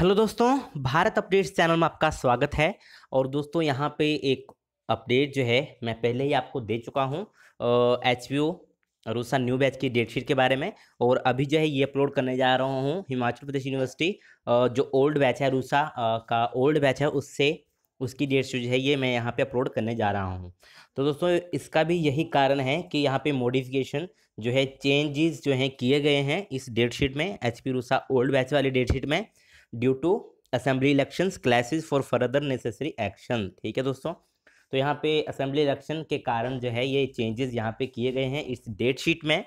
hello दोस्तों Bharat updates channel में आपका स्वागत है और दोस्तों यहाँ पे एक अपडेट जो है मैं पहले ही आपको दे चुका हूँ एच पी ओ रूसा न्यू बैच की डेटशीट के बारे में और अभी जो है ये अपलोड करने जा रहा हूँ हिमाचल प्रदेश यूनिवर्सिटी जो ओल्ड बैच है रूसा का ओल्ड बैच है उससे उसकी डेट शीट है ये मैं यहाँ पर अपलोड करने जा रहा हूँ तो दोस्तों इसका भी यही कारण है कि यहाँ पर मोडिफिकेशन जो है चेंजेस जो हैं किए गए हैं इस डेट शीट में H P RUSA old batch वाली डेट शीट में due to assembly election classes for further necessary action ठीक है दोस्तों तो यहाँ पे असेंबली इलेक्शन के कारण जो है ये चेंजेस यहाँ पे किए गए हैं इस डेट शीट में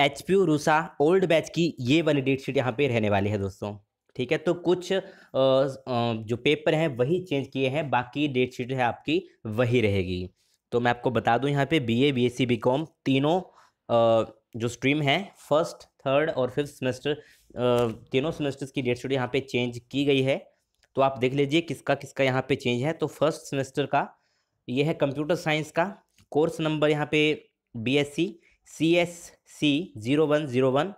H P RUSA old batch की ये वाली डेट शीट यहाँ पे रहने वाली है दोस्तों ठीक है तो कुछ जो पेपर हैं वही चेंज किए हैं बाकी डेट शीट है आपकी वही रहेगी तो मैं आपको बता दूं यहाँ पे बीए बीएससी बीकॉम तीनों जो स्ट्रीम है फर्स्ट थर्ड और फिफ्थ सेमेस्टर तीनों सेमेस्टर्स की डेट शीट यहाँ पे चेंज की गई है तो आप देख लीजिए किसका किसका यहाँ पे चेंज है तो फर्स्ट सेमेस्टर का ये है कंप्यूटर साइंस का कोर्स नंबर यहाँ पे B S C C S C zero one zero one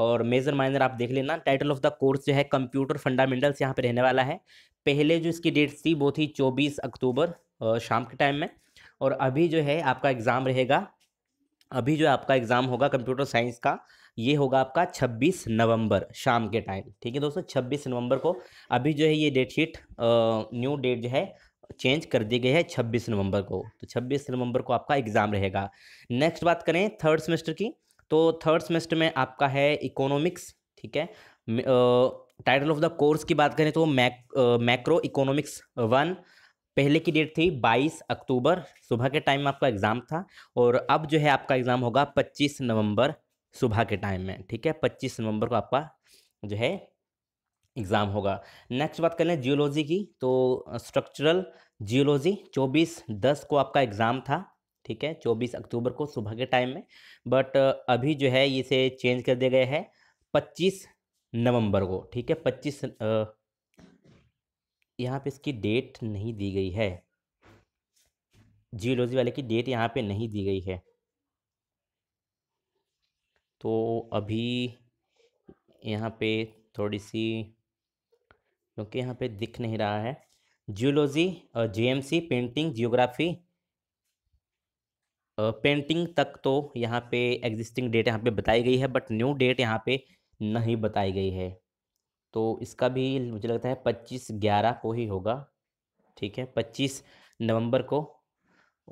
और मेजर माइनर आप देख लेना टाइटल ऑफ द कोर्स जो है कंप्यूटर फंडामेंटल्स यहाँ पे रहने वाला है पहले जो इसकी डेट थी वो थी चौबीस अक्टूबर शाम के टाइम में और अभी जो है आपका एग्ज़ाम रहेगा अभी जो आपका एग्ज़ाम होगा कंप्यूटर साइंस का ये होगा आपका 26 नवंबर शाम के टाइम ठीक है दोस्तों 26 नवंबर को अभी जो है ये डेट शीट न्यू डेट जो है चेंज कर दी गई है 26 नवंबर को तो 26 नवंबर को आपका एग्ज़ाम रहेगा नेक्स्ट बात करें थर्ड सेमेस्टर की तो थर्ड सेमेस्टर में आपका है इकोनॉमिक्स ठीक है टाइटल ऑफ द कोर्स की बात करें तो मैक मैक्रो इकोनॉमिक्स वन पहले की डेट थी 22 अक्टूबर सुबह के टाइम में आपका एग्ज़ाम था और अब जो है आपका एग्ज़ाम होगा 25 नवंबर सुबह के टाइम में ठीक है पच्चीस नवंबर को आपका जो है एग्ज़ाम होगा नेक्स्ट बात कर लें जियोलॉजी की तो स्ट्रक्चरल जियोलॉजी चौबीस दस को आपका एग्ज़ाम था ठीक है चौबीस अक्टूबर को सुबह के टाइम में बट अभी जो है इसे चेंज कर दिया गया है पच्चीस नवंबर को ठीक है पच्चीस यहाँ पे इसकी डेट नहीं दी गई है जियोलॉजी वाले की डेट यहाँ पे नहीं दी गई है तो अभी यहाँ पे थोड़ी सी क्योंकि यहाँ पे दिख नहीं रहा है geology GMC painting geography painting तक तो यहाँ पे एग्जिस्टिंग डेट यहाँ पे बताई गई है बट न्यू डेट यहाँ पे नहीं बताई गई है तो इसका भी मुझे लगता है पच्चीस ग्यारह को ही होगा ठीक है पच्चीस नवंबर को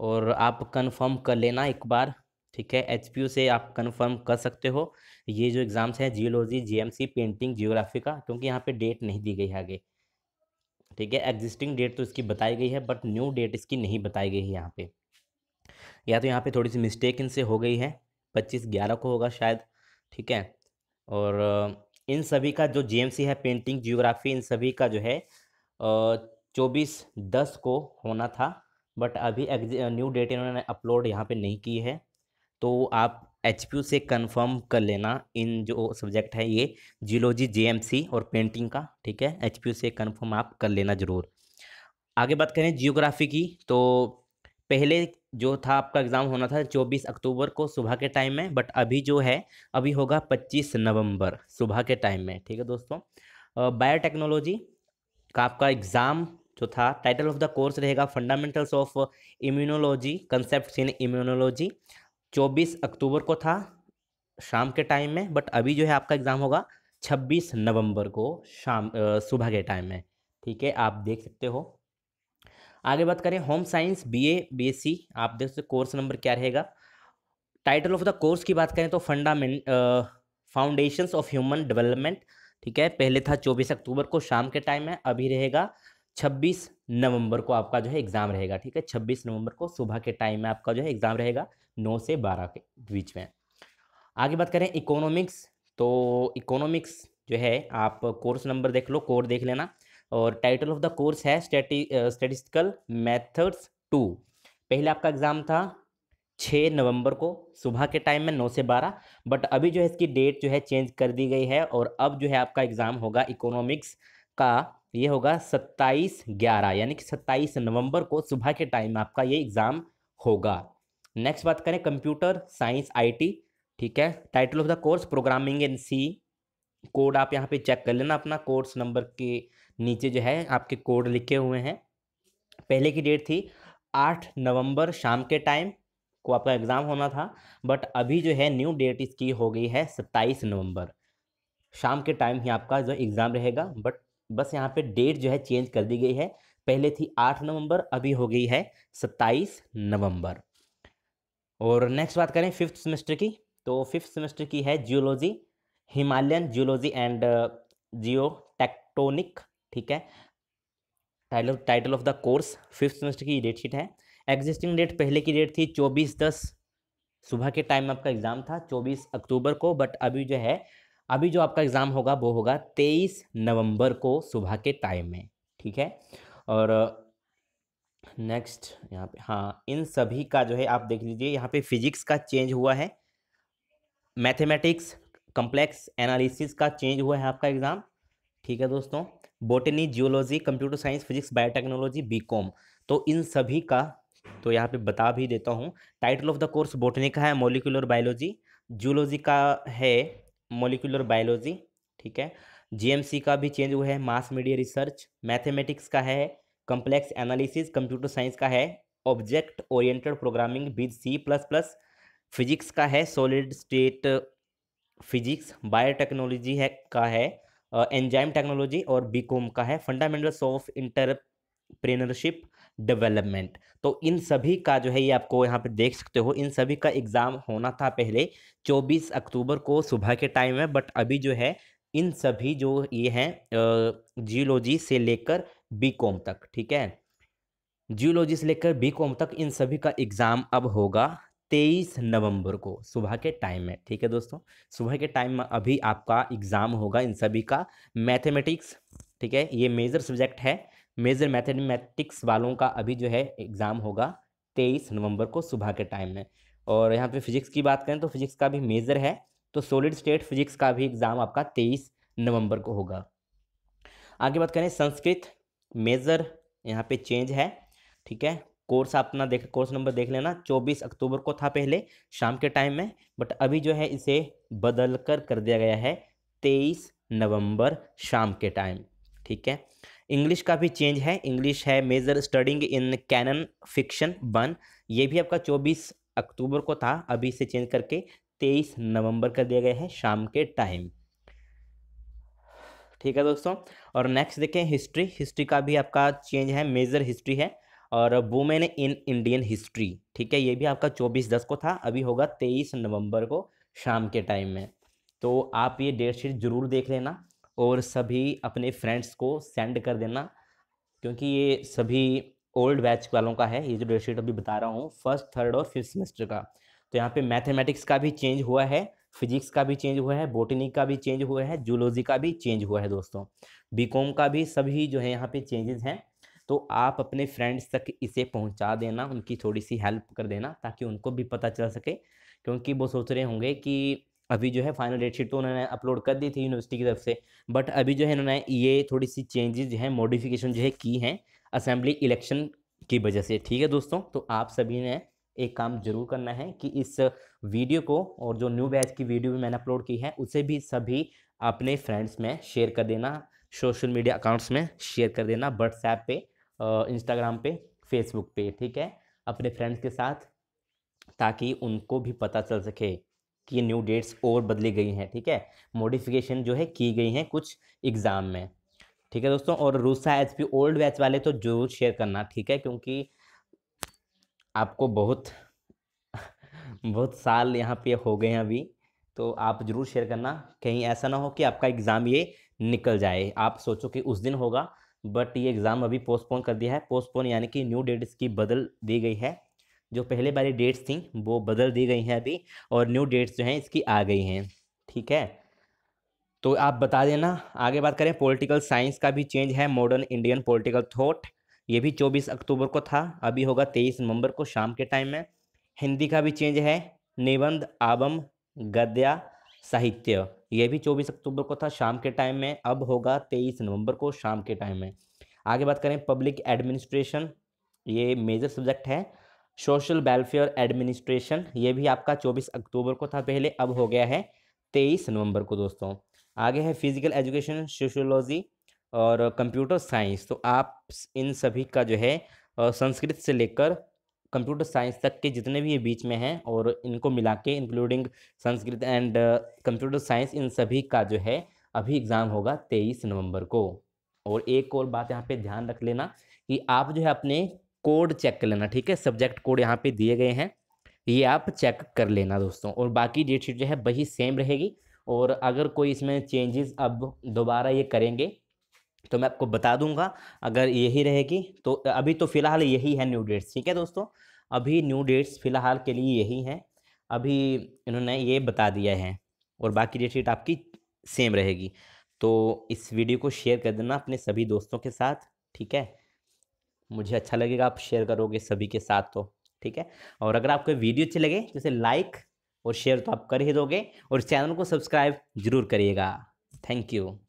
और आप कंफर्म कर लेना एक बार ठीक है एच से आप कन्फर्म कर सकते हो ये जो एग्ज़ाम्स हैं जियोलॉजी जी पेंटिंग जियोग्राफी का क्योंकि यहाँ पर डेट नहीं दी गई है आगे ठीक है एग्जिस्टिंग डेट तो इसकी बताई गई है बट न्यू डेट इसकी नहीं बताई गई है यहाँ पे या तो यहाँ पे थोड़ी सी मिस्टेक इनसे हो गई है पच्चीस ग्यारह को होगा शायद ठीक है और इन सभी का जो जीएमसी है पेंटिंग जियोग्राफी इन सभी का जो है चौबीस दस को होना था बट अभी न्यू डेट इन्होंने अपलोड यहाँ पे नहीं की है तो आप एच से कंफर्म कर लेना इन जो सब्जेक्ट है ये जियोलॉजी सी और पेंटिंग का ठीक है एच से कंफर्म आप कर लेना ज़रूर आगे बात करें जियोग्राफी की तो पहले जो था आपका एग्ज़ाम होना था 24 अक्टूबर को सुबह के टाइम में बट अभी जो है अभी होगा 25 नवंबर सुबह के टाइम में ठीक है दोस्तों बायोटेक्नोलॉजी का आपका एग्ज़ाम जो था टाइटल ऑफ द कोर्स रहेगा fundamentals of immunology concept in immunology 24 अक्टूबर को था शाम के टाइम में बट अभी जो है आपका एग्ज़ाम होगा 26 नवंबर को शाम सुबह के टाइम में ठीक है आप देख सकते हो आगे बात करें होम साइंस बीए बीएससी आप देख सकते कोर्स नंबर क्या रहेगा टाइटल ऑफ द कोर्स की बात करें तो fundament foundations of human development ठीक है पहले था 24 अक्टूबर को शाम के टाइम में अभी रहेगा 26 नवंबर को आपका जो है एग्ज़ाम रहेगा ठीक है 26 नवंबर को सुबह के टाइम में आपका जो है एग्ज़ाम रहेगा नौ से बारह के बीच में आगे बात करें इकोनॉमिक्स तो इकोनॉमिक्स जो है आप कोर्स नंबर देख लो कोर्स देख लेना और टाइटल ऑफ द कोर्स है स्टेटिस्टिकल मेथड्स टू पहले आपका एग्ज़ाम था छः नवंबर को सुबह के टाइम में नौ से बारह बट अभी जो है इसकी डेट जो है चेंज कर दी गई है और अब जो है आपका एग्ज़ाम होगा इकोनॉमिक्स का ये होगा सत्ताईस ग्यारह यानी कि सत्ताईस नवंबर को सुबह के टाइम आपका ये एग्ज़ाम होगा नेक्स्ट बात करें कंप्यूटर साइंस आईटी ठीक है title of the course programming in C code आप यहाँ पे चेक कर लेना अपना कोर्स नंबर के नीचे जो है आपके कोड लिखे हुए हैं पहले की डेट थी आठ नवंबर शाम के टाइम को आपका एग्ज़ाम होना था बट अभी जो है न्यू डेट इसकी हो गई है सत्ताईस नवंबर शाम के टाइम ही आपका जो एग्ज़ाम रहेगा बट बस यहाँ पे डेट जो है चेंज कर दी गई है पहले थी आठ नवंबर अभी हो गई है सत्ताईस नवंबर और नेक्स्ट बात करें फिफ्थ सेमेस्टर की तो फिफ्थ सेमेस्टर की है geology Himalayan geology and geotectonic ठीक है title title of the course fifth semester की डेट शीट है एग्जिस्टिंग डेट पहले की डेट थी चौबीस दस सुबह के टाइम में आपका एग्ज़ाम था चौबीस अक्टूबर को बट अभी जो है अभी जो आपका एग्ज़ाम होगा वो होगा तेईस नवंबर को सुबह के टाइम में ठीक है और नेक्स्ट यहाँ पे हाँ इन सभी का जो है आप देख लीजिए यहाँ पे फिजिक्स का चेंज हुआ है मैथमेटिक्स कम्प्लेक्स एनालिसिस का चेंज हुआ है आपका एग्ज़ाम ठीक है दोस्तों botany geology computer science physics biotechnology com तो इन सभी का तो यहाँ पे बता भी देता हूँ title of the course botany का है मोलिकुलर बायोलॉजी जूलॉजी का है मोलिकुलर बायोलॉजी ठीक है जीएमसी का भी चेंज हुआ है मास मीडिया रिसर्च मैथमेटिक्स का है कम्प्लेक्स एनालिसिस कंप्यूटर साइंस का है object oriented programming with C plus plus physics का है सॉलिड स्टेट फिजिक्स बायोटेक्नोलॉजी है का है एंजाइम टेक्नोलॉजी और बीकॉम का है फंडामेंटल्स ऑफ इंटरप्रेनरशिप डेवलपमेंट तो इन सभी का जो है ये आपको यहाँ पे देख सकते हो इन सभी का एग्ज़ाम होना था पहले 24 अक्टूबर को सुबह के टाइम में बट अभी जो है इन सभी जो ये हैं जियोलॉजी से लेकर बी कॉम तक ठीक है जियोलॉजी से लेकर बी कॉम तक इन सभी का एग्ज़ाम अब होगा तेईस नवंबर को सुबह के टाइम में ठीक है दोस्तों सुबह के टाइम में अभी आपका एग्ज़ाम होगा इन सभी का मैथमेटिक्स ठीक है ये मेजर सब्जेक्ट है मेजर मैथमेटिक्स वालों का अभी जो है एग्ज़ाम होगा तेईस नवंबर को सुबह के टाइम में और यहाँ पे फिजिक्स की बात करें तो फिजिक्स का भी मेजर है तो सॉलिड स्टेट फिजिक्स का भी एग्ज़ाम आपका तेईस नवंबर को होगा आगे बात करें संस्कृत मेजर यहाँ पे चेंज है ठीक है कोर्स अपना देख कोर्स नंबर देख लेना 24 अक्टूबर को था पहले शाम के टाइम में बट अभी जो है इसे बदल कर कर दिया गया है 23 नवंबर शाम के टाइम ठीक है इंग्लिश का भी चेंज है इंग्लिश है major studying in canon fiction one ये भी आपका 24 अक्टूबर को था अभी इसे चेंज करके 23 नवंबर कर दिया गया है शाम के टाइम ठीक है दोस्तों और नेक्स्ट देखें हिस्ट्री हिस्ट्री का भी आपका चेंज है मेजर हिस्ट्री है और वुमेन इन इंडियन हिस्ट्री ठीक है ये भी आपका चौबीस दस को था अभी होगा तेईस नवंबर को शाम के टाइम में तो आप ये डेट शीट ज़रूर देख लेना और सभी अपने फ्रेंड्स को सेंड कर देना क्योंकि ये सभी ओल्ड बैच वालों का है ये जो डेट शीट अभी बता रहा हूँ फर्स्ट थर्ड और फिफ्थ सेमेस्टर का तो यहाँ पे मैथमेटिक्स का भी चेंज हुआ है फिजिक्स का भी चेंज हुआ है बोटनी का भी चेंज हुआ है जूलॉजी का भी चेंज हुआ है दोस्तों बीकॉम का भी सभी जो है यहाँ पे चेंजेस हैं तो आप अपने फ्रेंड्स तक इसे पहुँचा देना उनकी थोड़ी सी हेल्प कर देना ताकि उनको भी पता चल सके क्योंकि वो सोच रहे होंगे कि अभी जो है फाइनल डेट शीट तो उन्होंने अपलोड कर दी थी यूनिवर्सिटी की तरफ से बट अभी जो है उन्होंने ये थोड़ी सी चेंजेज हैं मॉडिफिकेशन जो है की हैं असेंबली इलेक्शन की वजह से ठीक है दोस्तों तो आप सभी ने एक काम जरूर करना है कि इस वीडियो को और जो न्यू बैच की वीडियो भी मैंने अपलोड की है उसे भी सभी अपने फ्रेंड्स में शेयर कर देना सोशल मीडिया अकाउंट्स में शेयर कर देना व्हाट्सएप पे इंस्टाग्राम पे फेसबुक पे ठीक है अपने फ्रेंड्स के साथ ताकि उनको भी पता चल सके कि न्यू डेट्स और बदली गई हैं ठीक है मॉडिफिकेशन जो है की गई हैं कुछ एग्ज़ाम में ठीक है दोस्तों और RUSA H P old batch वाले तो जरूर शेयर करना ठीक है क्योंकि आपको बहुत बहुत साल यहाँ पे हो गए हैं अभी तो आप ज़रूर शेयर करना कहीं ऐसा ना हो कि आपका एग्ज़ाम ये निकल जाए आप सोचो कि उस दिन होगा बट ये एग्ज़ाम अभी पोस्टपोन कर दिया है पोस्टपोन यानी कि न्यू डेट्स की बदल दी गई है जो पहले बारी डेट्स थी वो बदल दी गई हैं अभी और न्यू डेट्स जो हैं इसकी आ गई हैं ठीक है तो आप बता देना आगे बात करें पॉलिटिकल साइंस का भी चेंज है मॉडर्न इंडियन पॉलिटिकल थॉट ये भी चौबीस अक्टूबर को था अभी होगा तेईस नवंबर को शाम के टाइम में हिंदी का भी चेंज है निबंध आबम गद्या साहित्य ये भी चौबीस अक्टूबर को था शाम के टाइम में अब होगा तेईस नवंबर को शाम के टाइम में आगे बात करें पब्लिक एडमिनिस्ट्रेशन ये मेजर सब्जेक्ट है सोशल वेलफेयर एडमिनिस्ट्रेशन ये भी आपका चौबीस अक्टूबर को था पहले अब हो गया है तेईस नवंबर को दोस्तों आगे है फिजिकल एजुकेशन सोशोलॉजी और कंप्यूटर साइंस तो आप इन सभी का जो है संस्कृत से लेकर कंप्यूटर साइंस तक के जितने भी ये बीच में हैं और इनको मिला के including Sanskrit and computer science इन सभी का जो है अभी एग्ज़ाम होगा तेईस नवंबर को और एक और बात यहाँ पे ध्यान रख लेना कि आप जो है अपने कोड चेक कर लेना ठीक है सब्जेक्ट कोड यहाँ पे दिए गए हैं ये आप चेक कर लेना दोस्तों और बाकी डेट शीट जो है वही सेम रहेगी और अगर कोई इसमें चेंजेस अब दोबारा ये करेंगे तो मैं आपको बता दूंगा अगर यही रहेगी तो अभी तो फ़िलहाल यही है न्यू डेट्स ठीक है दोस्तों अभी न्यू डेट्स फ़िलहाल के लिए यही हैं अभी इन्होंने ये बता दिया है और बाकी डेट शीट आपकी सेम रहेगी तो इस वीडियो को शेयर कर देना अपने सभी दोस्तों के साथ ठीक है मुझे अच्छा लगेगा आप शेयर करोगे सभी के साथ तो ठीक है और अगर आपको वीडियो अच्छी लगे तो इसे लाइक और शेयर तो आप कर ही दोगे और चैनल को सब्सक्राइब जरूर करिएगा थैंक यू